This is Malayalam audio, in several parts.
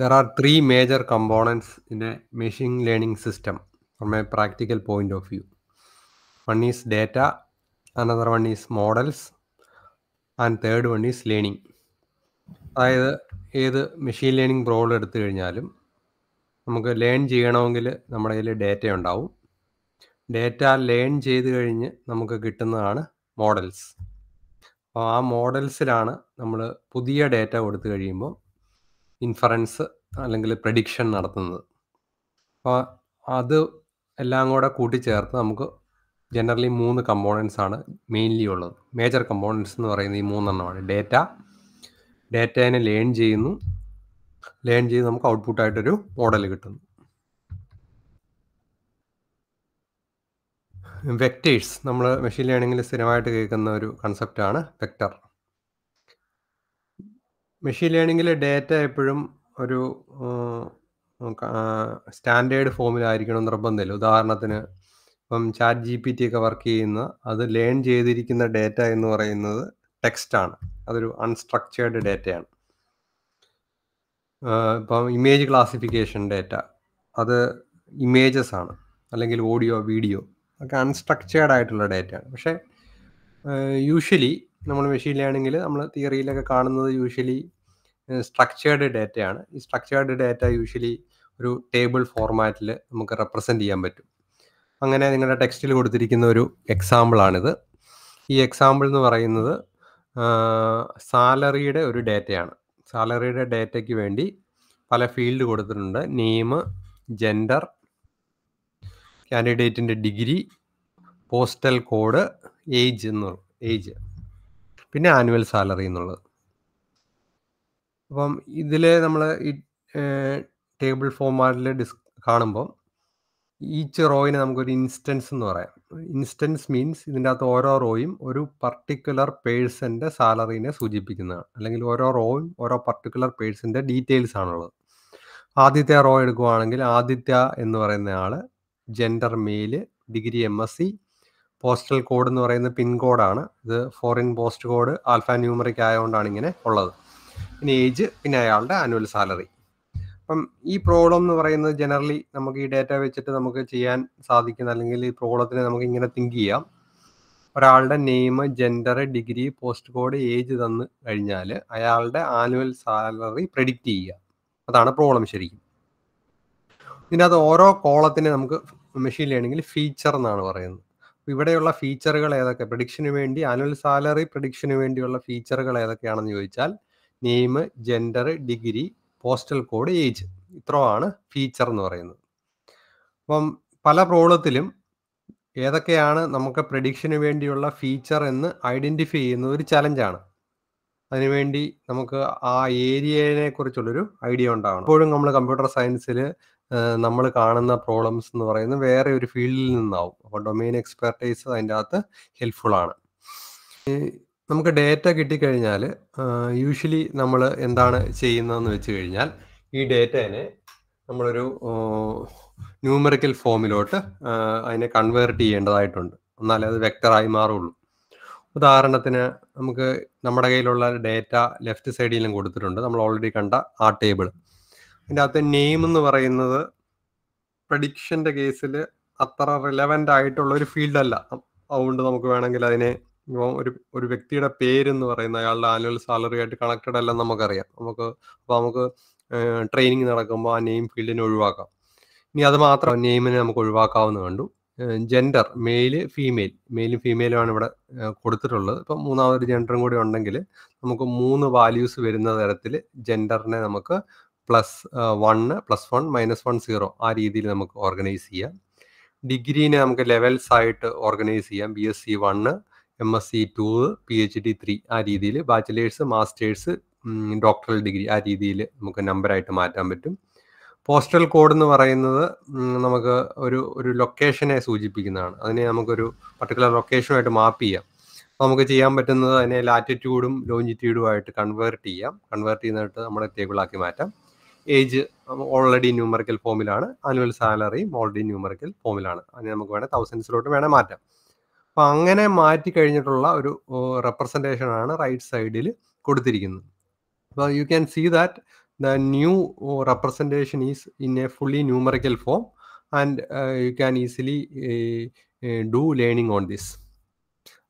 there are three major components in a machine learning system from a practical point of view one is data another one is models and third one is learning അതായത് ഏത് മെഷീൻ ലേണിംഗ് പ്രോബ്ലം എടുത്തു കഴിഞ്ഞാലും നമുക്ക് ലേൺ ചെയ്യണമെങ്കിൽ നമ്മുടെ കയ്യിൽ ഡേറ്റ ഉണ്ടാവും ഡേറ്റ ലേൺ ചെയ്ത് കഴിഞ്ഞ് നമുക്ക് കിട്ടുന്നതാണ് മോഡൽസ് അപ്പോൾ ആ മോഡൽസിലാണ് നമ്മൾ പുതിയ ഡേറ്റ കൊടുത്തു കഴിയുമ്പോൾ ഇൻഫറൻസ് അല്ലെങ്കിൽ പ്രഡിക്ഷൻ നടത്തുന്നത് അപ്പോൾ അത് എല്ലാം കൂടെ കൂട്ടിച്ചേർത്ത് നമുക്ക് ജനറലി മൂന്ന് കമ്പോണൻസ് ആണ് മെയിൻലി ഉള്ളത് മേജർ കമ്പോണൻസ് എന്ന് പറയുന്നത് ഈ മൂന്നെണ്ണമാണ് ഡേറ്റ ഡേറ്റേനെ ലേൺ ചെയ്യുന്നു ലേൺ ചെയ്ത് നമുക്ക് ഔട്ട്പുട്ടായിട്ടൊരു മോഡൽ കിട്ടുന്നു വെക്റ്റേഴ്സ് നമ്മൾ മെഷീൻ ലേണിങ്ങിൽ സ്ഥിരമായിട്ട് കേൾക്കുന്ന ഒരു കൺസെപ്റ്റാണ് വെക്റ്റർ മെഷീൻ ലേണിംഗിലെ ഡേറ്റ എപ്പോഴും ഒരു സ്റ്റാൻഡേർഡ് ഫോമിലായിരിക്കണം നിർബന്ധമില്ല ഉദാഹരണത്തിന് ഇപ്പം ചാറ്റ് ജി പി ടി ഒക്കെ വർക്ക് ചെയ്യുന്ന അത് ലേൺ ചെയ്തിരിക്കുന്ന ഡേറ്റ എന്ന് പറയുന്നത് ടെക്സ്റ്റാണ് അതൊരു അൺസ്ട്രക്ചേർഡ് ഡേറ്റയാണ് ഇപ്പം ഇമേജ് ക്ലാസിഫിക്കേഷൻ ഡേറ്റ അത് ഇമേജസ് ആണ് അല്ലെങ്കിൽ ഓഡിയോ വീഡിയോ ഒക്കെ അൺസ്ട്രക്ചേർഡ് ആയിട്ടുള്ള ഡേറ്റയാണ് പക്ഷേ യൂഷ്വലി നമ്മൾ മെഷീൻ ലേണിങ്ങിൽ നമ്മൾ തിയറിയിലൊക്കെ കാണുന്നത് യൂഷ്വലി സ്ട്രക്ചേർഡ് ഡാറ്റയാണ് ഈ സ്ട്രക്ചേർഡ് ഡാറ്റ യൂഷ്വലി ഒരു ടേബിൾ ഫോർമാറ്റിൽ നമുക്ക് റെപ്രസെൻ്റ് ചെയ്യാൻ പറ്റും അങ്ങനെ നിങ്ങളുടെ ടെക്സ്റ്റിൽ കൊടുത്തിരിക്കുന്ന ഒരു എക്സാമ്പിളാണിത് ഈ എക്സാമ്പിൾ എന്ന് പറയുന്നത് സാലറിയുടെ ഒരു ഡാറ്റയാണ് സാലറിയുടെ ഡാറ്റയ്ക്ക് വേണ്ടി പല ഫീൽഡ് കൊടുത്തിട്ടുണ്ട് നെയിം ജെൻഡർ കാൻഡിഡേറ്റിൻ്റെ ഡിഗ്രി പോസ്റ്റൽ കോഡ് ഏജ് എന്ന് ഏജ് പിന്നെ ആനുവൽ സാലറി എന്നുള്ളത് അപ്പം ഇതിൽ നമ്മൾ ഈ ടേബിൾ ഫോമാറ്റിൽ ഡിസ് കാണുമ്പോൾ ഈച്ച് റോയിനെ നമുക്കൊരു ഇൻസ്റ്റൻസ് എന്ന് പറയാം ഇൻസ്റ്റൻസ് മീൻസ് ഇതിൻ്റെ അകത്ത് ഓരോ റോയും ഒരു പർട്ടിക്കുലർ പേഴ്സൻ്റെ സാലറീനെ സൂചിപ്പിക്കുന്നതാണ് അല്ലെങ്കിൽ ഓരോ റോയും ഓരോ പർട്ടിക്കുലർ പേഴ്സിൻ്റെ ഡീറ്റെയിൽസ് ആണുള്ളത് ആദ്യത്തെ റോ എടുക്കുവാണെങ്കിൽ ആദിത്യ എന്ന് പറയുന്ന ആൾ gender male degree M S C postal code എന്ന് പറയുന്ന പിൻ കോഡാണ് ഇത് foreign post code alphanumeric ആയതുകൊണ്ടാണ് ഇങ്ങനെ ഉള്ളത് പിന്നെ ഏജ് പിന്നെ അയാളുടെ ആനുവൽ സാലറി അപ്പം ഈ പ്രോബ്ലം എന്ന് പറയുന്നത് ജനറലി നമുക്ക് ഈ ഡേറ്റ വെച്ചിട്ട് നമുക്ക് ചെയ്യാൻ സാധിക്കുന്ന അല്ലെങ്കിൽ ഈ പ്രോബ്ലത്തിനെ നമുക്ക് ഇങ്ങനെ തിങ്ക് ചെയ്യാം ഒരാളുടെ name gender degree post code age തന്നു കഴിഞ്ഞാൽ അയാളുടെ ആനുവൽ സാലറി പ്രെഡിക്റ്റ് ചെയ്യുക അതാണ് പ്രോബ്ലം ശരിക്കും ഇതിനകത്ത് ഓരോ കോളത്തിനെ നമുക്ക് മെഷീൻ ലേണിംഗിൽ ഫീച്ചർ എന്നാണ് പറയുന്നത് ഇവിടെയുള്ള ഫീച്ചറുകൾ ഏതൊക്കെ പ്രഡിക്ഷന് വേണ്ടി ആനുവൽ സാലറി പ്രഡിക്ഷന് വേണ്ടിയുള്ള ഫീച്ചറുകൾ ഏതൊക്കെയാണെന്ന് ചോദിച്ചാൽ name gender degree postal code age ഇത്രയാണ് ഫീച്ചർ എന്ന് പറയുന്നത് അപ്പം പല പ്രോളത്തിലും ഏതൊക്കെയാണ് നമുക്ക് പ്രഡിക്ഷന് വേണ്ടിയുള്ള ഫീച്ചർ എന്ന് ഐഡൻറ്റിഫൈ ചെയ്യുന്ന ഒരു ചലഞ്ചാണ് അതിനുവേണ്ടി നമുക്ക് ആ ഏരിയനെ കുറിച്ചുള്ളൊരു ഐഡിയ ഉണ്ടാവണം എപ്പോഴും നമ്മൾ കമ്പ്യൂട്ടർ സയൻസിൽ നമ്മൾ കാണുന്ന പ്രോബ്ലംസ് എന്ന് പറയുന്നത് വേറെ ഒരു ഫീൽഡിൽ നിന്നാവും അപ്പോൾ ഡൊമൈൻ എക്സ്പെർട്ടൈസ് അതിൻ്റെ അകത്ത് ഹെൽപ്ഫുൾ ആണ് നമുക്ക് ഡേറ്റ കിട്ടിക്കഴിഞ്ഞാൽ യൂഷ്വലി നമ്മൾ എന്താണ് ചെയ്യുന്നതെന്ന് വെച്ച് കഴിഞ്ഞാൽ ഈ ഡേറ്റേനെ നമ്മളൊരു ന്യൂമറിക്കൽ ഫോമിലോട്ട് അതിനെ കൺവേർട്ട് ചെയ്യേണ്ടതായിട്ടുണ്ട് എന്നാലേ അത് വെക്ടറായി മാറുള്ളൂ ഉദാഹരണത്തിന് നമുക്ക് നമ്മുടെ കയ്യിലുള്ള ഡേറ്റ ലെഫ്റ്റ് സൈഡിലും കൊടുത്തിട്ടുണ്ട് നമ്മൾ ഓൾറെഡി കണ്ട ആ ടേബിൾ അതിൻ്റെ അകത്ത് നെയിം എന്ന് പറയുന്നത് പ്രഡിക്ഷൻ്റെ കേസിൽ അത്ര റിലവൻ്റ് ആയിട്ടുള്ള ഒരു ഫീൽഡ് അല്ല അതുകൊണ്ട് നമുക്ക് വേണമെങ്കിൽ അതിനെ ഇപ്പം ഒരു ഒരു വ്യക്തിയുടെ പേരെന്ന് പറയുന്ന അയാളുടെ ആനുവൽ സാലറി ആയിട്ട് കണക്റ്റഡ് അല്ലെന്ന് നമുക്കറിയാം നമുക്ക് അപ്പോൾ നമുക്ക് ട്രെയിനിങ് നടക്കുമ്പോൾ ആ നെയിം ഫീൽഡിനെ ഒഴിവാക്കാം ഇനി അത് മാത്രം നെയിമിനെ നമുക്ക് ഒഴിവാക്കാവുന്ന കണ്ടു ജെൻഡർ മെയില് ഫീമെയിൽ മെയിലും ഫീമെയിലുമാണ് ഇവിടെ കൊടുത്തിട്ടുള്ളത് ഇപ്പം മൂന്നാമതൊരു ജെൻഡറും കൂടി ഉണ്ടെങ്കിൽ നമുക്ക് മൂന്ന് വാല്യൂസ് വരുന്ന തരത്തിൽ ജെൻഡറിനെ നമുക്ക് plus one plus one minus one zero ആ രീതിയിൽ നമുക്ക് ഓർഗനൈസ് ചെയ്യാം ഡിഗ്രീനെ നമുക്ക് ലെവൽസ് ആയിട്ട് ഓർഗനൈസ് ചെയ്യാം B S C one M S C two P H D three ആ രീതിയിൽ ബാച്ചിലേഴ്സ് മാസ്റ്റേഴ്സ് ഡോക്ടറൽ ഡിഗ്രി ആ രീതിയിൽ നമുക്ക് നമ്പറായിട്ട് മാറ്റാൻ പറ്റും പോസ്റ്റൽ കോഡ് എന്ന് പറയുന്നത് നമുക്ക് ഒരു ഒരു ലൊക്കേഷനെ സൂചിപ്പിക്കുന്നതാണ് അതിനെ നമുക്കൊരു പർട്ടിക്കുലർ ലൊക്കേഷനുമായിട്ട് മാപ്പ് ചെയ്യാം അപ്പോൾ നമുക്ക് ചെയ്യാൻ പറ്റുന്നത് അതിനെ ലാറ്റിറ്റ്യൂഡും ലോഞ്ചിറ്റ്യൂഡും ആയിട്ട് കൺവേർട്ട് ചെയ്യാം കൺവേർട്ട് ചെയ്യുന്നതായിട്ട് നമ്മുടെ ടേബിളാക്കി മാറ്റാം ഏജ് ഓൾറെഡി ന്യൂമറിക്കൽ ഫോമിലാണ് ആനുവൽ സാലറിയും ഓൾറെഡി ന്യൂമറിക്കൽ ഫോമിലാണ് അതിന് നമുക്ക് വേണേൽ തൗസൻഡ്സിലോട്ട് വേണേൽ മാറ്റാം അപ്പം അങ്ങനെ മാറ്റി കഴിഞ്ഞിട്ടുള്ള ഒരു റെപ്രസെൻറ്റേഷൻ ആണ് റൈറ്റ് സൈഡിൽ കൊടുത്തിരിക്കുന്നത് അപ്പോൾ you can see that the new representation is in a fully numerical form and you can easily do learning on this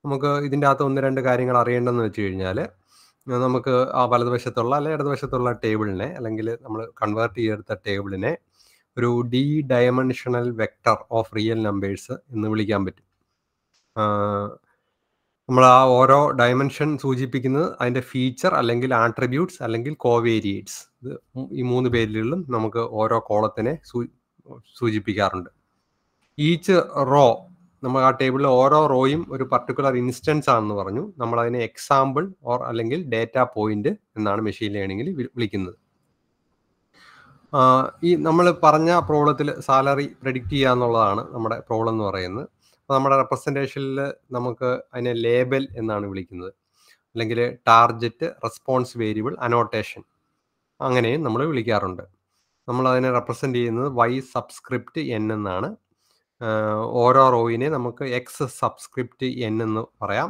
നമുക്ക് ഇതിൻ്റെ അകത്ത് ഒന്ന് രണ്ട് കാര്യങ്ങൾ അറിയേണ്ടതെന്ന് വെച്ച് കഴിഞ്ഞാൽ നമുക്ക് ആ വലതുവശത്തുള്ള അല്ലെ ഇടതുവശത്തുള്ള ടേബിളിനെ അല്ലെങ്കിൽ നമ്മൾ കൺവേർട്ട് ചെയ്തെടുത്ത ടേബിളിനെ ഒരു D dimensional vector of real numbers എന്ന് വിളിക്കാൻ പറ്റും നമ്മൾ ആ ഓരോ ഡയമെൻഷൻ സൂചിപ്പിക്കുന്നത് അതിൻ്റെ ഫീച്ചർ അല്ലെങ്കിൽ ആട്രിബ്യൂട്ട്സ് അല്ലെങ്കിൽ കോവേരിയേറ്റ്സ് ഇത് ഈ മൂന്ന് പേരിലും നമുക്ക് ഓരോ കോളത്തിനെ സൂചിപ്പിക്കാറുണ്ട് ഈച്ച് റോ നമ്മൾ ആ ടേബിളിൽ ഓരോ റോയും ഒരു പർട്ടിക്കുലർ ഇൻസ്റ്റൻസ് ആണെന്ന് പറഞ്ഞു നമ്മൾ അതിനെ എക്സാമ്പിൾ ഓർ അല്ലെങ്കിൽ ഡേറ്റ പോയിന്റ് എന്നാണ് മെഷീൻ ലേണിംഗിൽ വിളിക്കുന്നത് ഈ നമ്മൾ പറഞ്ഞ പ്രോബ്ലത്തിൽ സാലറി പ്രെഡിക്റ്റ് ചെയ്യുക എന്നുള്ളതാണ് നമ്മുടെ പ്രോബ്ലം എന്ന് പറയുന്നത് അപ്പോൾ നമ്മുടെ റെപ്രസെൻറ്റേഷനിൽ നമുക്ക് അതിനെ ലേബൽ എന്നാണ് വിളിക്കുന്നത് അല്ലെങ്കിൽ ടാർജറ്റ് റെസ്പോൺസ് വേരിയബിൾ അനോട്ടേഷൻ അങ്ങനെയും നമ്മൾ വിളിക്കാറുണ്ട് നമ്മൾ അതിനെ റെപ്രസെൻ്റ് ചെയ്യുന്നത് വൈ സബ്സ്ക്രിപ്റ്റ് എൻ എന്നാണ് ഓരോ റോയിനെ നമുക്ക് എക്സ് സബ്സ്ക്രിപ്റ്റ് എൻ എന്ന് പറയാം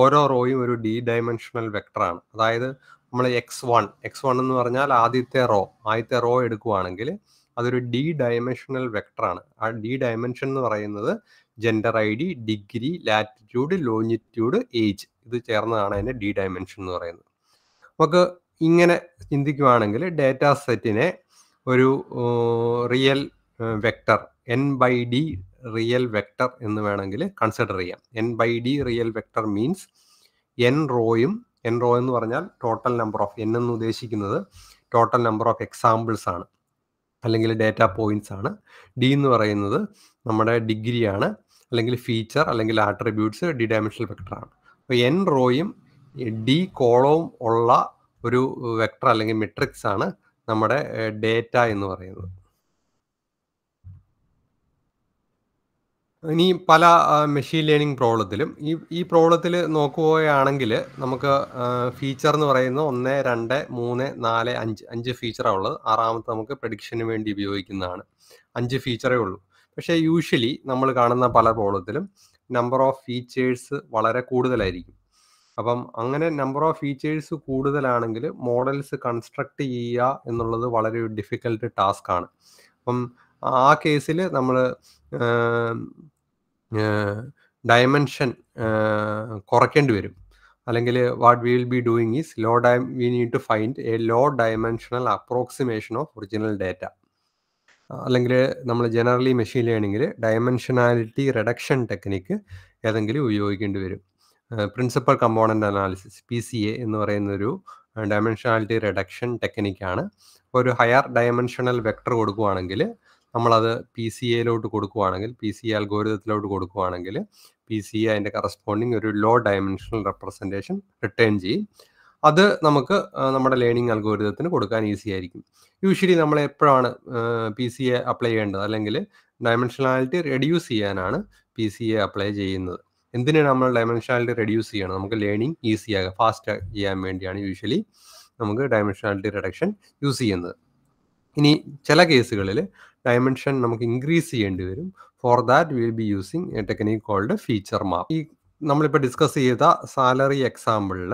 ഓരോ റോയും ഒരു ഡി ഡൈമെൻഷണൽ വെക്ടറാണ് അതായത് നമ്മൾ എക്സ് വൺ എക്സ് വൺ എന്ന് പറഞ്ഞാൽ ആദ്യത്തെ റോ ആദ്യത്തെ റോ എടുക്കുകയാണെങ്കിൽ അതൊരു ഡി ഡൈമെൻഷണൽ വെക്ടറാണ് ആ ഡി ഡൈമെൻഷൻ എന്ന് പറയുന്നത് gender I D degree latitude longitude age ഇത് ചേർന്നതാണ് അതിൻ്റെ ഡി ഡൈമെൻഷൻ എന്ന് പറയുന്നത് നമുക്ക് ഇങ്ങനെ ചിന്തിക്കുകയാണെങ്കിൽ ഡേറ്റാ സെറ്റിനെ ഒരു real vector N by D real vector എന്ന് വേണമെങ്കിൽ കൺസിഡർ ചെയ്യാം N by D real vector means N റോയും എൻ റോ എന്ന് പറഞ്ഞാൽ ടോട്ടൽ നമ്പർ ഓഫ് എൻ എന്ന് ഉദ്ദേശിക്കുന്നത് ടോട്ടൽ നമ്പർ ഓഫ് എക്സാമ്പിൾസ് ആണ് അല്ലെങ്കിൽ ഡേറ്റ പോയിന്റ്സ് ആണ് ഡി എന്ന് പറയുന്നത് നമ്മുടെ ഡിഗ്രിയാണ് അല്ലെങ്കിൽ ഫീച്ചർ അല്ലെങ്കിൽ ആട്രിബ്യൂട്ട്സ് ഡി ഡയമെൻഷണൽ ആണ് അപ്പോൾ എൻ റോയും ഡി കോളവും ഉള്ള ഒരു വെക്ടർ അല്ലെങ്കിൽ മെട്രിക്സ് ആണ് നമ്മുടെ ഡേറ്റ എന്ന് പറയുന്നത് ഇനി പല മെഷീൻ ലേണിംഗ് പ്രോബ്ലത്തിലും ഈ ഈ പ്രോബ്ലത്തിൽ നോക്കുകയാണെങ്കിൽ നമുക്ക് ഫീച്ചർ എന്ന് പറയുന്നത് ഒന്ന് രണ്ട് മൂന്ന് നാല് അഞ്ച് അഞ്ച് ഫീച്ചറാണ് ഉള്ളത് ആറാമത്തെ നമുക്ക് പ്രഡിക്ഷന് വേണ്ടി ഉപയോഗിക്കുന്നതാണ് അഞ്ച് ഫീച്ചറേ ഉള്ളൂ പക്ഷേ യൂഷ്വലി നമ്മൾ കാണുന്ന പല പ്രോബ്ലത്തിലും നമ്പർ ഓഫ് ഫീച്ചേഴ്സ് വളരെ കൂടുതലായിരിക്കും അപ്പം അങ്ങനെ നമ്പർ ഓഫ് ഫീച്ചേഴ്സ് കൂടുതലാണെങ്കിൽ മോഡൽസ് കൺസ്ട്രക്ട് ചെയ്യുക എന്നുള്ളത് വളരെ ഡിഫിക്കൽട്ട് ടാസ്ക് ആണ് അപ്പം ആ കേസിൽ നമ്മൾ ഡയമെൻഷൻ കുറയ്ക്കേണ്ടി വരും അല്ലെങ്കിൽ what we will be doing is low ഡൈ we need to find a low dimensional approximation of original data അല്ലെങ്കിൽ നമ്മൾ ജനറലി മെഷീൻ ലേണിങ്ങിൽ ഡയമെൻഷനാലിറ്റി റിഡക്ഷൻ ടെക്നിക്ക് ഏതെങ്കിലും ഉപയോഗിക്കേണ്ടി വരും principal component analysis P C A എന്ന് പറയുന്നൊരു ഡയമെൻഷനാലിറ്റി റിഡക്ഷൻ ടെക്നിക്കാണ് ഒരു ഹയർ ഡയമെൻഷണൽ വെക്ടർ കൊടുക്കുകയാണെങ്കിൽ നമ്മളത് പി സി എയിലോട്ട് കൊടുക്കുവാണെങ്കിൽ പി സി അൽഗോരിതത്തിലോട്ട് കൊടുക്കുവാണെങ്കിൽ പി സി അതിൻ്റെ കറസ്പോണ്ടിങ് ഒരു ലോ ഡയമെൻഷണൽ റെപ്രസെൻറ്റേഷൻ റിട്ടേൺ ചെയ്യും അത് നമുക്ക് നമ്മുടെ ലേണിംഗ് അൽഗോരിതത്തിന് കൊടുക്കാൻ ഈസി ആയിരിക്കും യൂഷ്വലി നമ്മൾ എപ്പോഴാണ് പി സി എ അപ്ലൈ ചെയ്യേണ്ടത് അല്ലെങ്കിൽ ഡയമെൻഷനാലിറ്റി റെഡ്യൂസ് ചെയ്യാനാണ് പി സി എ അപ്ലൈ ചെയ്യുന്നത് എന്തിനാണ് നമ്മൾ ഡയമെൻഷനാലിറ്റി റെഡ്യൂസ് ചെയ്യണം നമുക്ക് ലേണിംഗ് ഈസി ആകാം ഫാസ്റ്റ് ചെയ്യാൻ വേണ്ടിയാണ് യൂഷ്വലി നമുക്ക് ഡയമെൻഷനാലിറ്റി റിഡക്ഷൻ യൂസ് ചെയ്യുന്നത് ഇനി ചില കേസുകളിൽ ഡയമെൻഷൻ നമുക്ക് ഇൻക്രീസ് ചെയ്യേണ്ടി വരും for that will be using a technique called feature map ഈ നമ്മളിപ്പോൾ ഡിസ്കസ് ചെയ്ത സാലറി എക്സാമ്പിളിൽ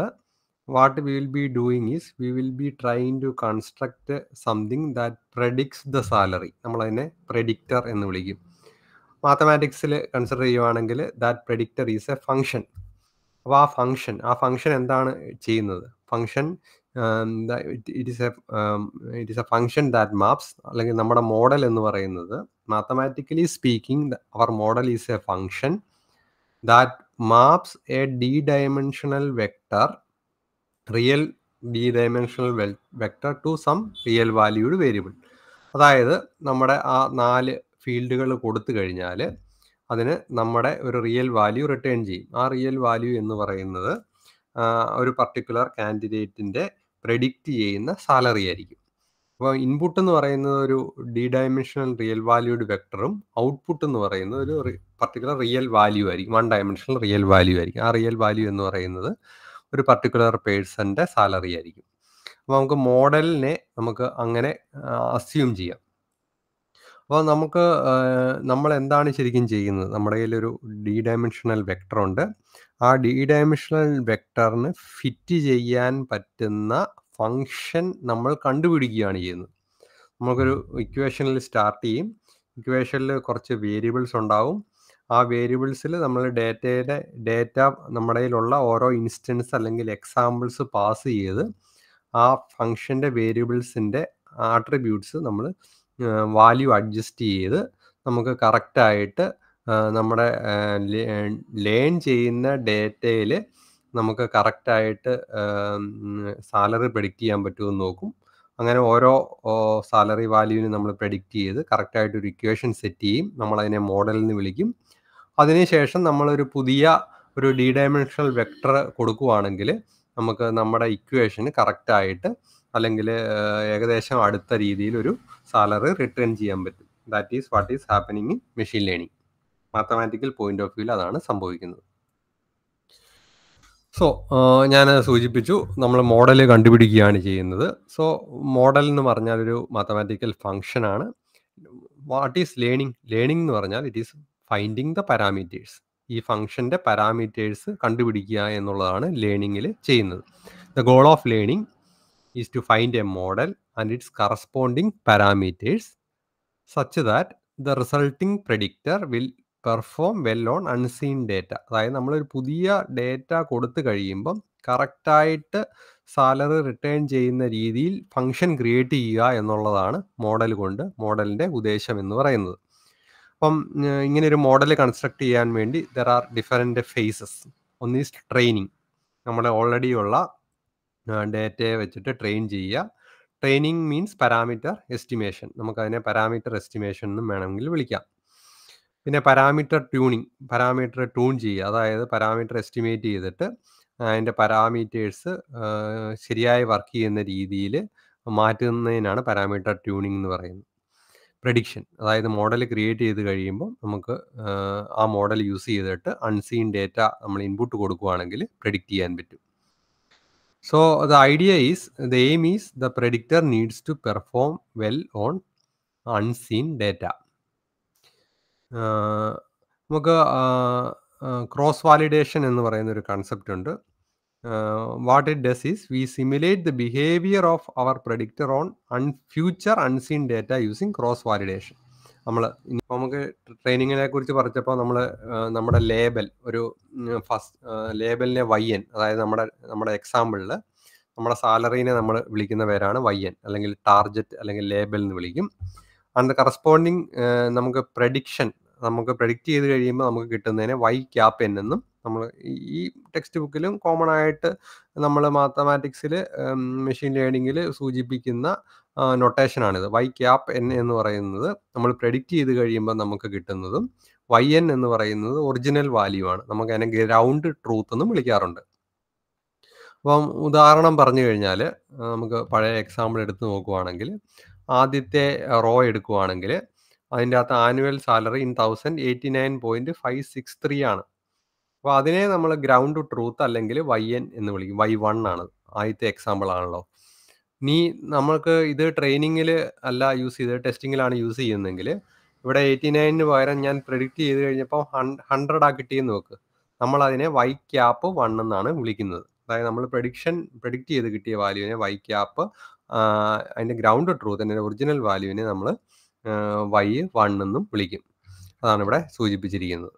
what we will be doing is we will be trying to construct something that predicts the salary നമ്മളതിനെ പ്രഡിക്റ്റർ എന്ന് വിളിക്കും മാത്തമാറ്റിക്സിൽ കൺസിഡർ ചെയ്യുവാണെങ്കിൽ that predictor is a function അപ്പോൾ ആ ഫങ്ഷൻ ആ ഫങ്ഷൻ എന്താണ് ചെയ്യുന്നത് function it is a it is a function that maps അല്ലെങ്കിൽ നമ്മുടെ മോഡൽ എന്ന് പറയുന്നത് mathematically speaking our model is a function that maps a D dimensional vector real D dimensional vector to some real valued variable അതായത് നമ്മുടെ ആ നാല് ഫീൽഡുകൾ കൊടുത്തു കഴിഞ്ഞാൽ അതിന് നമ്മുടെ ഒരു റിയൽ വാല്യൂ റിട്ടേൺ ചെയ്യും ആ റിയൽ വാല്യൂ എന്ന് പറയുന്നത് ഒരു പർട്ടിക്കുലർ കാൻഡിഡേറ്റിൻ്റെ പ്രഡിക്റ്റ് ചെയ്യുന്ന സാലറി ആയിരിക്കും അപ്പോൾ ഇൻപുട്ട് എന്ന് പറയുന്നത് ഒരു ഡി ഡയമെൻഷണൽ റിയൽ വാല്യൂഡ് വെക്ടറും ഔട്ട്പുട്ട് എന്ന് പറയുന്നത് ഒരു പർട്ടിക്കുലർ റിയൽ വാല്യൂ ആയിരിക്കും വൺ ഡയമെൻഷണൽ റിയൽ വാല്യൂ ആയിരിക്കും ആ റിയൽ വാല്യൂ എന്ന് പറയുന്നത് ഒരു പർട്ടിക്കുലർ പേഴ്സൻ്റെ സാലറി ആയിരിക്കും അപ്പോൾ നമുക്ക് മോഡലിനെ നമുക്ക് അങ്ങനെ അസ്യൂം ചെയ്യാം അപ്പോൾ നമുക്ക് നമ്മൾ എന്താണ് ശരിക്കും ചെയ്യുന്നത് നമ്മുടെ കയ്യിലൊരു ഡി ഡയമെൻഷണൽ വെക്ടർ ഉണ്ട് ആ ഡി ഡയമെൻഷണൽ വെക്ടറിന് ഫിറ്റ് ചെയ്യാൻ പറ്റുന്ന ഫങ്ഷൻ നമ്മൾ കണ്ടുപിടിക്കുകയാണ് ചെയ്യുന്നത് നമുക്കൊരു ഇക്വേഷനിൽ സ്റ്റാർട്ട് ചെയ്യും ഇക്വേഷനിൽ കുറച്ച് വേരിയബിൾസ് ഉണ്ടാവും ആ വേരിയബിൾസിൽ നമ്മൾ ഡേറ്റയുടെ ഡേറ്റ നമ്മുടെ കയ്യിലുള്ള ഓരോ ഇൻസ്റ്റൻസ് അല്ലെങ്കിൽ എക്സാമ്പിൾസ് പാസ് ചെയ്ത് ആ ഫങ്ഷൻ്റെ വേരിയബിൾസിൻ്റെ ആട്രിബ്യൂട്ട്സ് നമ്മൾ വാല്യൂ അഡ്ജസ്റ്റ് ചെയ്ത് നമുക്ക് കറക്റ്റായിട്ട് നമ്മുടെ ലേൺ ചെയ്യുന്ന ഡേറ്റയിൽ നമുക്ക് കറക്റ്റായിട്ട് സാലറി പ്രെഡിക്റ്റ് ചെയ്യാൻ പറ്റുമെന്ന് നോക്കും അങ്ങനെ ഓരോ സാലറി വാല്യൂവിന് നമ്മൾ പ്രെഡിക്റ്റ് ചെയ്ത് കറക്റ്റായിട്ട് ഒരു ഇക്വേഷൻ സെറ്റ് ചെയ്യും നമ്മളതിനെ മോഡലിൽ നിന്ന് വിളിക്കും അതിനുശേഷം നമ്മളൊരു പുതിയ ഒരു ഡി ഡയമെൻഷണൽ വെക്ടർ കൊടുക്കുവാണെങ്കിൽ നമുക്ക് നമ്മുടെ ഇക്വേഷന് കറക്റ്റായിട്ട് അല്ലെങ്കിൽ ഏകദേശം അടുത്ത രീതിയിൽ ഒരു സാലറി റിട്ടേൺ ചെയ്യാൻ പറ്റും that is what is happening in machine learning mathematical point of വ്യൂവിൽ അതാണ് സംഭവിക്കുന്നത് സോ ഞാൻ സൂചിപ്പിച്ചു നമ്മൾ മോഡൽ കണ്ടുപിടിക്കുകയാണ് ചെയ്യുന്നത് സോ മോഡൽ എന്ന് പറഞ്ഞാൽ ഒരു മാത്തമാറ്റിക്കൽ ഫംഗ്ഷൻ ആണ് വാട്ട് ഈസ് ലേണിംഗ് ലേണിംഗ് എന്ന് പറഞ്ഞാൽ it is finding the parameters ഈ ഫംഗ്ഷൻ്റെ പാരാമീറ്റേഴ്സ് കണ്ടുപിടിക്കുക എന്നുള്ളതാണ് ലേണിങ്ങിൽ ചെയ്യുന്നത് the goal of learning is to find a model and its corresponding parameters such that the resulting predictor will perform well on unseen data അതായത് നമ്മളൊരു പുതിയ ഡേറ്റ കൊടുത്തു കഴിയുമ്പം കറക്റ്റായിട്ട് സാലറി റിട്ടേൺ ചെയ്യുന്ന രീതിയിൽ ഫങ്ഷൻ ക്രിയേറ്റ് ചെയ്യുക എന്നുള്ളതാണ് മോഡൽ കൊണ്ട് മോഡലിൻ്റെ ഉദ്ദേശം എന്ന് പറയുന്നത് അപ്പം ഇങ്ങനെ ഒരു മോഡൽ കൺസ്ട്രക്ട് ചെയ്യാൻ വേണ്ടി ദർ ആർ ഡിഫറെൻ്റ് ഫേസസ് ഒന്ന് ഈസ് ട്രെയിനിങ് നമ്മുടെ ഓൾറെഡി ഉള്ള ഡേറ്റയെ വെച്ചിട്ട് ട്രെയിൻ ചെയ്യുക ട്രെയിനിങ് മീൻസ് പാരാമീറ്റർ എസ്റ്റിമേഷൻ നമുക്കതിനെ പാരാമീറ്റർ എസ്റ്റിമേഷൻ എന്നും വേണമെങ്കിൽ വിളിക്കാം പിന്നെ പാരാമീറ്റർ ട്യൂണിങ് പാരാമീറ്റർ ട്യൂൺ ചെയ്യുക അതായത് പാരാമീറ്റർ എസ്റ്റിമേറ്റ് ചെയ്തിട്ട് അതിൻ്റെ പാരാമീറ്റേഴ്സ് ശരിയായി വർക്ക് ചെയ്യുന്ന രീതിയിൽ മാറ്റുന്നതിനാണ് പാരാമീറ്റർ ട്യൂണിംഗ് എന്ന് പറയുന്നത് പ്രഡിക്ഷൻ അതായത് മോഡൽ ക്രിയേറ്റ് ചെയ്ത് കഴിയുമ്പോൾ നമുക്ക് ആ മോഡൽ യൂസ് ചെയ്തിട്ട് അൺസീൻ ഡേറ്റ നമ്മൾ ഇൻപുട്ട് കൊടുക്കുകയാണെങ്കിൽ പ്രഡിക്റ്റ് ചെയ്യാൻ പറ്റും so the idea is the aim is the predictor needs to perform well on unseen data നമുക്ക് ക്രോസ് വാലിഡേഷൻ എന്ന് പറയുന്ന ഒരു കൺസെപ്റ്റ് ഉണ്ട് what it does is we simulate the behaviour of our predictor on un future unseen data using cross validation നമ്മൾ ഇനിയിപ്പോൾ നമുക്ക് ട്രെയിനിങ്ങിനെ കുറിച്ച് പറഞ്ഞപ്പോൾ നമ്മൾ നമ്മുടെ ലേബൽ ഒരു ഫസ്റ്റ് ലേബലിനെ വയ്യൻ അതായത് നമ്മുടെ നമ്മുടെ എക്സാമ്പിളിൽ നമ്മുടെ സാലറീനെ നമ്മൾ വിളിക്കുന്ന പേരാണ് വയ്യൻ അല്ലെങ്കിൽ ടാർജറ്റ് അല്ലെങ്കിൽ ലേബൽ എന്ന് വിളിക്കും അതിൻ്റെ കറസ്പോണ്ടിങ് നമുക്ക് പ്രഡിക്ഷൻ നമുക്ക് പ്രഡിക്റ്റ് ചെയ്ത് കഴിയുമ്പോൾ നമുക്ക് കിട്ടുന്നതിന് വൈ ക്യാപ്പ് എൻ എന്നും നമ്മൾ ഈ ടെക്സ്റ്റ് ബുക്കിലും കോമൺ ആയിട്ട് നമ്മൾ മാത്തമാറ്റിക്സിൽ മെഷീൻ ലേണിങ്ങിൽ സൂചിപ്പിക്കുന്ന നൊട്ടേഷനാണിത് വൈ ക്യാപ്പ് എൻ എന്ന് പറയുന്നത് നമ്മൾ പ്രഡിക്റ്റ് ചെയ്ത് കഴിയുമ്പോൾ നമുക്ക് കിട്ടുന്നതും വൈ എൻ എന്ന് പറയുന്നത് ഒറിജിനൽ വാല്യൂ ആണ് നമുക്ക് അതിനെ ഗ്രൗണ്ട് ട്രൂത്ത് എന്നും വിളിക്കാറുണ്ട് അപ്പം ഉദാഹരണം പറഞ്ഞു കഴിഞ്ഞാൽ നമുക്ക് പഴയ എക്സാമ്പിൾ എടുത്ത് നോക്കുവാണെങ്കിൽ ആദ്യത്തെ റോ എടുക്കുവാണെങ്കിൽ അതിൻ്റെ അകത്ത് annual salary in thousand eighty nine point five six three ആണ് അപ്പോൾ അതിനെ നമ്മൾ ഗ്രൗണ്ട് ട്രൂത്ത് അല്ലെങ്കിൽ വൈ എൻ എന്ന് വിളിക്കും വൈ വൺ ആണ് ആദ്യത്തെ എക്സാമ്പിൾ ആണല്ലോ നീ നമ്മൾക്ക് ഇത് ട്രെയിനിങ്ങിൽ അല്ല യൂസ് ചെയ്ത് ടെസ്റ്റിങ്ങിലാണ് യൂസ് ചെയ്യുന്നതെങ്കിൽ ഇവിടെ എയ്റ്റി നയനിന് പകരം ഞാൻ പ്രെഡിക്റ്റ് ചെയ്ത് കഴിഞ്ഞപ്പോൾ ഹൺഡ്രഡ് ആ കിട്ടിയെന്ന് നോക്ക് നമ്മൾ അതിനെ വൈ ക്യാപ്പ് വൺ എന്നാണ് വിളിക്കുന്നത് അതായത് നമ്മൾ പ്രഡിക്ഷൻ പ്രഡിക്റ്റ് ചെയ്ത് കിട്ടിയ വാല്യൂവിനെ വൈ ക്യാപ്പ് അതിൻ്റെ ഗ്രൗണ്ട് ട്രൂത്ത് അതിൻ്റെ ഒറിജിനൽ വാല്യൂവിനെ നമ്മൾ വൈ വൺ എന്നും വിളിക്കും അതാണ് ഇവിടെ സൂചിപ്പിച്ചിരിക്കുന്നത്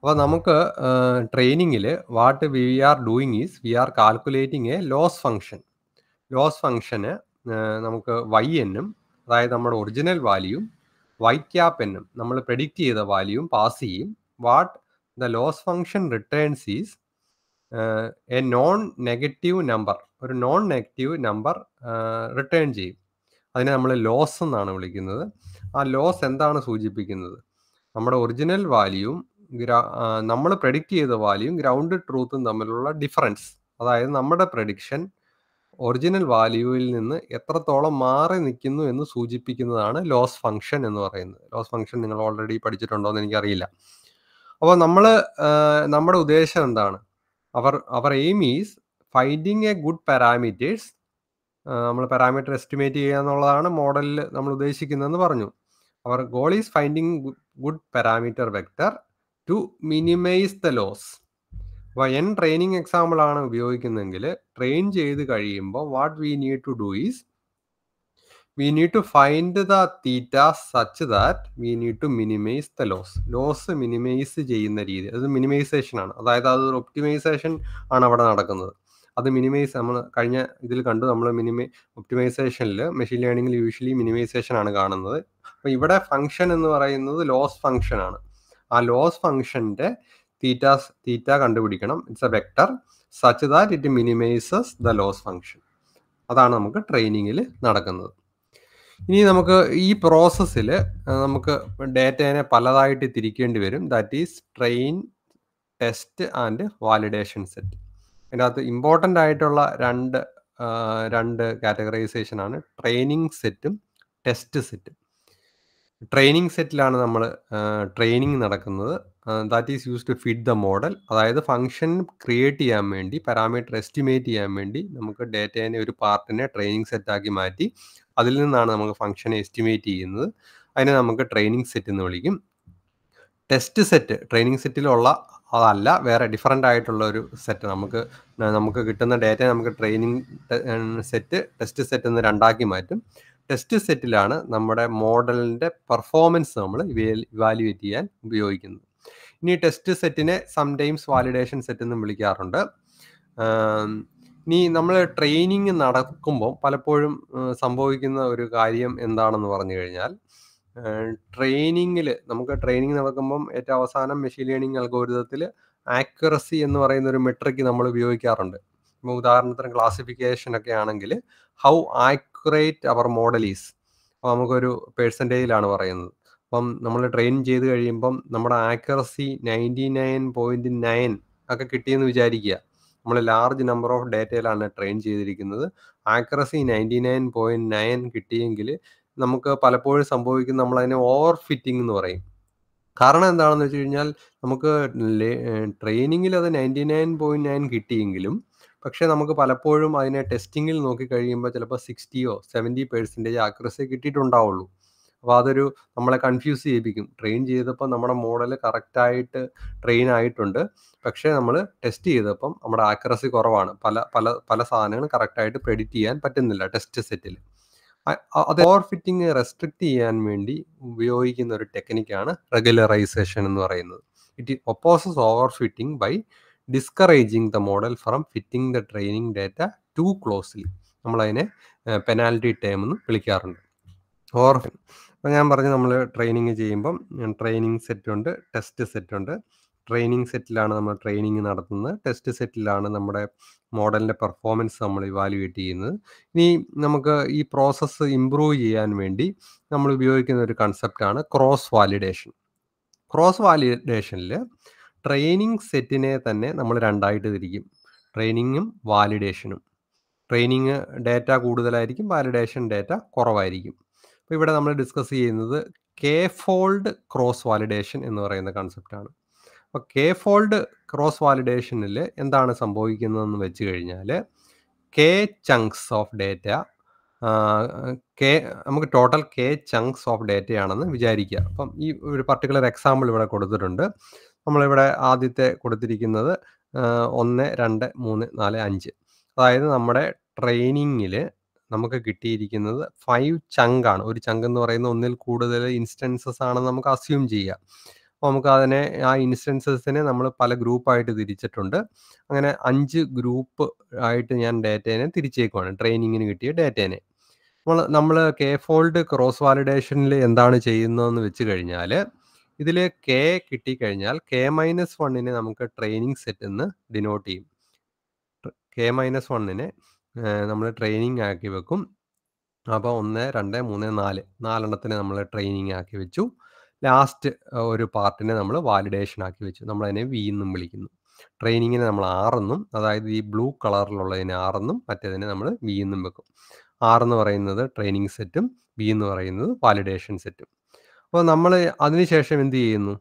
അപ്പോൾ നമുക്ക് ട്രെയിനിങ്ങിൽ what we are doing is we are calculating a loss function loss ഫംഗ്ഷന് നമുക്ക് വൈ എന്നും അതായത് നമ്മുടെ ഒറിജിനൽ വാല്യൂവും വൈ ക്യാപ്പ് എന്നും നമ്മൾ പ്രെഡിക്റ്റ് ചെയ്ത വാല്യൂം പാസ് ചെയ്യും what the loss function returns is a non negative number ഒരു നോൺ നെഗറ്റീവ് നമ്പർ റിട്ടേൺ ചെയ്യും അതിനെ നമ്മൾ ലോസ് എന്നാണ് വിളിക്കുന്നത് ആ ലോസ് എന്താണ് സൂചിപ്പിക്കുന്നത് നമ്മുടെ ഒറിജിനൽ വാല്യൂവും നമ്മൾ പ്രെഡിക്റ്റ് ചെയ്ത വാല്യൂവും ഗ്രൗണ്ട് ട്രൂത്തും തമ്മിലുള്ള ഡിഫറൻസ് അതായത് നമ്മുടെ പ്രഡിക്ഷൻ ഒറിജിനൽ വാല്യൂവിൽ നിന്ന് എത്രത്തോളം മാറി നിൽക്കുന്നു എന്ന് സൂചിപ്പിക്കുന്നതാണ് ലോസ് ഫംഗ്ഷൻ എന്ന് പറയുന്നത് ലോസ് ഫംഗ്ഷൻ നിങ്ങൾ ഓൾറെഡി പഠിച്ചിട്ടുണ്ടോ എന്ന് എനിക്കറിയില്ല അപ്പോൾ നമ്മൾ നമ്മുടെ ഉദ്ദേശം എന്താണ് our our aim is finding a good parameters നമ്മൾ പാരാമീറ്റർ എസ്റ്റിമേറ്റ് ചെയ്യുക എന്നുള്ളതാണ് മോഡലിൽ നമ്മൾ ഉദ്ദേശിക്കുന്നതെന്ന് പറഞ്ഞു our goal is finding good parameter vector to minimize the loss അപ്പോൾ എൻ ട്രെയിനിങ് എക്സാമ്പിളാണ് ഉപയോഗിക്കുന്നതെങ്കിൽ ട്രെയിൻ ചെയ്ത് കഴിയുമ്പോൾ what we need to do is we need to find the theta such that we need to minimize the loss loss minimize ചെയ്യുന്ന രീതി അത് മിനിമൈസേഷൻ ആണ് അതായത് അത് ഒപ്റ്റിമൈസേഷൻ ആണ് അവിടെ നടക്കുന്നത് അത് മിനിമൈസ് നമ്മൾ കഴിഞ്ഞ ഇതിൽ കണ്ടു നമ്മൾ മിനിമൈ ഒപ്റ്റിമൈസേഷനിൽ മെഷീൻ ലേണിംഗിൽ യൂഷ്വലി മിനിമൈസേഷൻ ആണ് കാണുന്നത് അപ്പോൾ ഇവിടെ ഫംഗ്ഷൻ എന്ന് പറയുന്നത് ലോസ് ഫംഗ്ഷൻ ആണ് ആ ലോസ് ഫംഗ്ഷൻ്റെ തീറ്റ തീറ്റ കണ്ടുപിടിക്കണം it's a vector such that it minimizes the loss function അതാണ് നമുക്ക് ട്രെയിനിങ്ങിൽ നടക്കുന്നത് ഇനി നമുക്ക് ഈ പ്രോസസ്സിൽ നമുക്ക് ഡേറ്റേനെ പലതായിട്ട് തിരിക്കേണ്ടി വരും that is train test and validation set അതിൻ്റെ അകത്ത് ഇമ്പോർട്ടൻ്റ് ആയിട്ടുള്ള രണ്ട് രണ്ട് കാറ്റഗറൈസേഷൻ ആണ് ട്രെയിനിങ് സെറ്റും ടെസ്റ്റ് സെറ്റും ട്രെയിനിങ് സെറ്റിലാണ് നമ്മൾ ട്രെയിനിങ് നടക്കുന്നത് that is use to fit the model അതായത് ഫംഗ്ഷൻ ക്രിയേറ്റ് ചെയ്യാൻ വേണ്ടി പാരാമീറ്റർ എസ്റ്റിമേറ്റ് ചെയ്യാൻ വേണ്ടി നമുക്ക് ഡേറ്റേനെ ഒരു പാർട്ടിനെ ട്രെയിനിങ് സെറ്റാക്കി മാറ്റി അതിൽ നിന്നാണ് നമുക്ക് ഫംഗ്ഷൻ എസ്റ്റിമേറ്റ് ചെയ്യുന്നത് അതിനെ നമുക്ക് ട്രെയിനിങ് സെറ്റ് എന്ന് വിളിക്കും ടെസ്റ്റ് സെറ്റ് ട്രെയിനിങ് സെറ്റിലുള്ള അതല്ല വേറെ ഡിഫറെൻ്റ് ആയിട്ടുള്ള ഒരു സെറ്റ് നമുക്ക് നമുക്ക് കിട്ടുന്ന ഡേറ്റ നമുക്ക് ട്രെയിനിങ് സെറ്റ് ടെസ്റ്റ് സെറ്റ് എന്ന് രണ്ടാക്കി മാറ്റും ടെസ്റ്റ് സെറ്റിലാണ് നമ്മുടെ മോഡലിൻ്റെ പെർഫോമൻസ് നമ്മൾ ഇവാലുവേറ്റ് ചെയ്യാൻ ഉപയോഗിക്കുന്നത് ഇനി ടെസ്റ്റ് സെറ്റിനെ സംടൈംസ് വാലിഡേഷൻ സെറ്റ് എന്നും വിളിക്കാറുണ്ട് ഇനി നമ്മൾ ട്രെയിനിങ് നടക്കുമ്പോൾ പലപ്പോഴും സംഭവിക്കുന്ന ഒരു കാര്യം എന്താണെന്ന് പറഞ്ഞു കഴിഞ്ഞാൽ ട്രെയിനിങ്ങിൽ നമുക്ക് ട്രെയിനിങ് നടക്കുമ്പം ഏറ്റവും അവസാനം മെഷീൻ ലേണിംഗ് അൽഗോരിതത്തിൽ ആക്യുറസി എന്ന് പറയുന്ന ഒരു മെട്രിക് നമ്മൾ ഉപയോഗിക്കാറുണ്ട് ഉദാഹരണത്തിന് ക്ലാസിഫിക്കേഷൻ ഒക്കെ ആണെങ്കിൽ how accurate our model is അപ്പോൾ നമുക്കൊരു പേഴ്സൻറ്റേജിലാണ് പറയുന്നത് അപ്പം നമ്മൾ ട്രെയിൻ ചെയ്ത് കഴിയുമ്പം നമ്മുടെ accuracy ninety nine point nine ഒക്കെ കിട്ടിയെന്ന് വിചാരിക്കുക നമ്മൾ ലാർജ് നമ്പർ ഓഫ് ഡേറ്റയിലാണ് ട്രെയിൻ ചെയ്തിരിക്കുന്നത് accuracy ninety nine point nine കിട്ടിയെങ്കിൽ നമുക്ക് പലപ്പോഴും സംഭവിക്കുന്ന നമ്മളതിനെ ഓവർ ഫിറ്റിംഗ് എന്ന് പറയും കാരണം എന്താണെന്ന് വെച്ച് കഴിഞ്ഞാൽ നമുക്ക് ട്രെയിനിങ്ങിൽ അത് നയൻറ്റി നയൻ പോയിന്റ് നയൻ കിട്ടിയെങ്കിലും പക്ഷേ നമുക്ക് പലപ്പോഴും അതിനെ ടെസ്റ്റിങ്ങിൽ നോക്കി കഴിയുമ്പോൾ ചിലപ്പോൾ സിക്സ്റ്റിയോ സെവൻറ്റി പേഴ്സൻറ്റേജ് ആക്യുറസി കിട്ടിയിട്ടുണ്ടാവുള്ളൂ അപ്പോൾ അതൊരു നമ്മളെ കൺഫ്യൂസ് ചെയ്യിപ്പിക്കും ട്രെയിൻ ചെയ്തപ്പോൾ നമ്മുടെ മോഡൽ കറക്റ്റായിട്ട് ട്രെയിൻ ആയിട്ടുണ്ട് പക്ഷേ നമ്മൾ ടെസ്റ്റ് ചെയ്തപ്പം നമ്മുടെ ആക്യുറസി കുറവാണ് പല പല പല സാധനങ്ങൾ കറക്റ്റായിട്ട് പ്രെഡിക്റ്റ് ചെയ്യാൻ പറ്റുന്നില്ല ടെസ്റ്റ് സെറ്റിൽ അത് ഓവർ ഫിറ്റിംഗ് റെസ്ട്രിക്റ്റ് ചെയ്യാൻ വേണ്ടി ഉപയോഗിക്കുന്ന ഒരു ടെക്നിക്കാണ് റെഗുലറൈസേഷൻ എന്ന് പറയുന്നത് it opposes over fitting by discouraging the model from fitting the training data too closely നമ്മളതിനെ പെനാൽറ്റി ടേം എന്ന് വിളിക്കാറുണ്ട് ഓർഫൻ അപ്പോൾ ഞാൻ പറഞ്ഞു നമ്മൾ ട്രെയിനിങ് ചെയ്യുമ്പം ട്രെയിനിങ് സെറ്റ് ഉണ്ട് ടെസ്റ്റ് സെറ്റ് ഉണ്ട് ട്രെയിനിങ് സെറ്റിലാണ് നമ്മൾ ട്രെയിനിങ് നടത്തുന്നത് ടെസ്റ്റ് സെറ്റിലാണ് നമ്മുടെ മോഡലിൻ്റെ പെർഫോമൻസ് നമ്മൾ ഇവാലുവേറ്റ് ചെയ്യുന്നത് ഇനി നമുക്ക് ഈ പ്രോസസ്സ് ഇമ്പ്രൂവ് ചെയ്യാൻ വേണ്ടി നമ്മൾ ഉപയോഗിക്കുന്ന ഒരു കൺസെപ്റ്റാണ് ക്രോസ് വാലിഡേഷൻ ക്രോസ് വാലിഡേഷനിൽ ട്രെയിനിങ് സെറ്റിനെ തന്നെ നമ്മൾ രണ്ടായിട്ട് തിരിക്കും ട്രെയിനിങ്ങും വാലിഡേഷനും ട്രെയിനിങ് ഡേറ്റ കൂടുതലായിരിക്കും വാലിഡേഷൻ ഡേറ്റ കുറവായിരിക്കും അപ്പോൾ ഇവിടെ നമ്മൾ ഡിസ്കസ് ചെയ്യുന്നത് കെ ഫോൾഡ് ക്രോസ് വാലിഡേഷൻ എന്ന് പറയുന്ന കൺസെപ്റ്റാണ് അപ്പോൾ കെ ഫോൾഡ് ക്രോസ് വാലിഡേഷനിൽ എന്താണ് സംഭവിക്കുന്നതെന്ന് വെച്ച് കഴിഞ്ഞാൽ K chunks of data K നമുക്ക് ടോട്ടൽ കെ ചങ്ക്സ് ഓഫ് ഡേറ്റയാണെന്ന് വിചാരിക്കുക അപ്പം ഈ ഒരു പർട്ടിക്കുലർ എക്സാമ്പിൾ ഇവിടെ കൊടുത്തിട്ടുണ്ട് നമ്മളിവിടെ ആദ്യത്തെ കൊടുത്തിരിക്കുന്നത് ഒന്ന് രണ്ട് മൂന്ന് നാല് അഞ്ച് അതായത് നമ്മുടെ ട്രെയിനിങ്ങിൽ നമുക്ക് കിട്ടിയിരിക്കുന്നത് ഫൈവ് ചങ്ക് ആണ് ഒരു ചങ്ക് എന്ന് പറയുന്ന ഒന്നിൽ കൂടുതൽ ഇൻസ്റ്റൻസസ് ആണെന്ന് നമുക്ക് അസ്യൂം ചെയ്യാം അപ്പോൾ നമുക്ക് അതിനെ ആ ഇൻസ്റ്റൻസസിനെ നമ്മൾ പല ഗ്രൂപ്പായിട്ട് തിരിച്ചിട്ടുണ്ട് അങ്ങനെ അഞ്ച് ഗ്രൂപ്പ് ആയിട്ട് ഞാൻ ഡേറ്റേനെ തിരിച്ചേക്കുവാണ് ട്രെയിനിങ്ങിന് കിട്ടിയ ഡേറ്റേനെ നമ്മൾ നമ്മൾ കെ ഫോൾഡ് ക്രോസ് വാലിഡേഷനിൽ എന്താണ് ചെയ്യുന്നതെന്ന് വെച്ച് കഴിഞ്ഞാൽ ഇതിൽ കെ കിട്ടിക്കഴിഞ്ഞാൽ കെ മൈനസ് വണ്ണിനെ നമുക്ക് ട്രെയിനിങ് സെറ്റ് എന്ന് ഡിനോട്ട് ചെയ്യും കെ മൈനസ് വണ്ണിനെ നമ്മൾ ട്രെയിനിങ് ആക്കി വെക്കും അപ്പോൾ ഒന്ന് രണ്ട് മൂന്ന് നാല് നാലെണ്ണത്തിന് നമ്മൾ ട്രെയിനിങ് ആക്കി വെച്ചു ലാസ്റ്റ് ഒരു പാർട്ടിനെ നമ്മൾ വാലിഡേഷൻ ആക്കി വെച്ചു നമ്മൾ അതിനെ വി എന്നും വിളിക്കുന്നു ട്രെയിനിങ്ങിനെ നമ്മൾ ആറെന്നും അതായത് ഈ ബ്ലൂ കളറിലുള്ളതിനെ ആറെന്നും മറ്റേതിനെ നമ്മൾ വി എന്നും വെക്കും ആറെന്ന് പറയുന്നത് ട്രെയിനിങ് സെറ്റും ബി എന്ന് പറയുന്നത് വാലിഡേഷൻ സെറ്റും അപ്പോൾ നമ്മൾ അതിനുശേഷം എന്ത് ചെയ്യുന്നു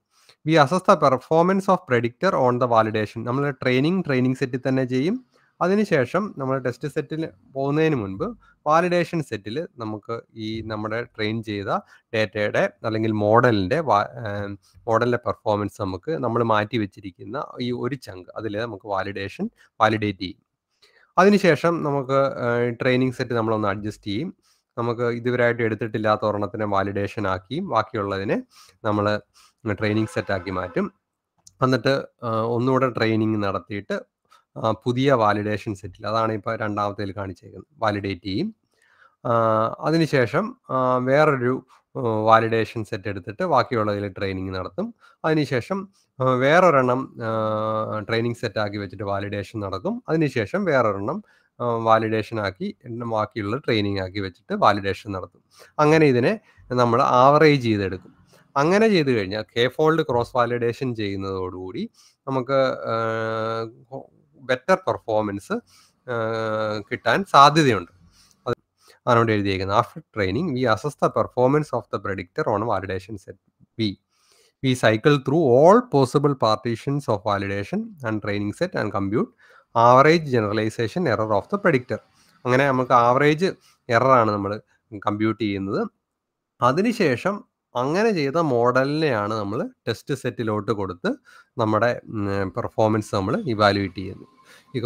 we assess the performance of predictor on the validation നമ്മൾ ട്രെയിനിങ് ട്രെയിനിങ് സെറ്റിൽ തന്നെ ചെയ്യും അതിനുശേഷം നമ്മൾ ടെസ്റ്റ് സെറ്റിൽ പോകുന്നതിന് മുൻപ് വാലിഡേഷൻ സെറ്റിൽ നമുക്ക് ഈ നമ്മുടെ ട്രെയിൻ ചെയ്ത ഡേറ്റയുടെ അല്ലെങ്കിൽ മോഡലിൻ്റെ മോഡലിൻ്റെ പെർഫോമൻസ് നമുക്ക് നമ്മൾ മാറ്റി വെച്ചിരിക്കുന്ന ഈ ഒരു ചങ്ക് അതിൽ നമുക്ക് വാലിഡേഷൻ വാലിഡേറ്റ് ചെയ്യും അതിനുശേഷം നമുക്ക് ട്രെയിനിങ് സെറ്റ് നമ്മളൊന്ന് അഡ്ജസ്റ്റ് ചെയ്യും നമുക്ക് ഇതുവരായിട്ട് എടുത്തിട്ടില്ലാത്ത ഒരെണ്ണത്തിനെ വാലിഡേഷൻ ആക്കിയും ബാക്കിയുള്ളതിനെ നമ്മൾ ട്രെയിനിങ് സെറ്റാക്കി മാറ്റും എന്നിട്ട് ഒന്നുകൂടെ ട്രെയിനിങ് നടത്തിയിട്ട് പുതിയ വാലിഡേഷൻ സെറ്റിൽ അതാണ് ഇപ്പോൾ രണ്ടാമത്തേൽ കാണിച്ചേക്കുന്നത് വാലിഡേറ്റ് ചെയ്യും അതിനുശേഷം വേറൊരു വാലിഡേഷൻ സെറ്റ് എടുത്തിട്ട് ബാക്കിയുള്ളതിൽ ട്രെയിനിങ് നടത്തും അതിനുശേഷം വേറൊരെണ്ണം ട്രെയിനിങ് സെറ്റാക്കി വെച്ചിട്ട് വാലിഡേഷൻ നടക്കും അതിനുശേഷം വേറൊരെണ്ണം വാലിഡേഷൻ ആക്കി ബാക്കിയുള്ള ട്രെയിനിങ് ആക്കി വെച്ചിട്ട് വാലിഡേഷൻ നടത്തും അങ്ങനെ ഇതിനെ നമ്മൾ ആവറേജ് ചെയ്തെടുക്കും അങ്ങനെ ചെയ്തു കഴിഞ്ഞാൽ കെ ഫോൾഡ് ക്രോസ് വാലിഡേഷൻ ചെയ്യുന്നതോടുകൂടി നമുക്ക് ബെറ്റർ പെർഫോമൻസ് കിട്ടാൻ സാധ്യതയുണ്ട് അതിനോട് എഴുതിയേക്കുന്നത് after training we assess the performance of the predictor on validation set be we cycle through all possible partitions of validation and training set and compute average generalization error of the predictor അങ്ങനെ നമുക്ക് ആവറേജ് എററാണ് നമ്മൾ കമ്പ്യൂട്ട് ചെയ്യുന്നത് അതിനുശേഷം അങ്ങനെ ചെയ്ത മോഡലിനെയാണ് നമ്മൾ ടെസ്റ്റ് സെറ്റിലോട്ട് കൊടുത്ത് നമ്മുടെ പെർഫോമൻസ് നമ്മൾ ഇവാലുവേറ്റ് ചെയ്യുന്നത്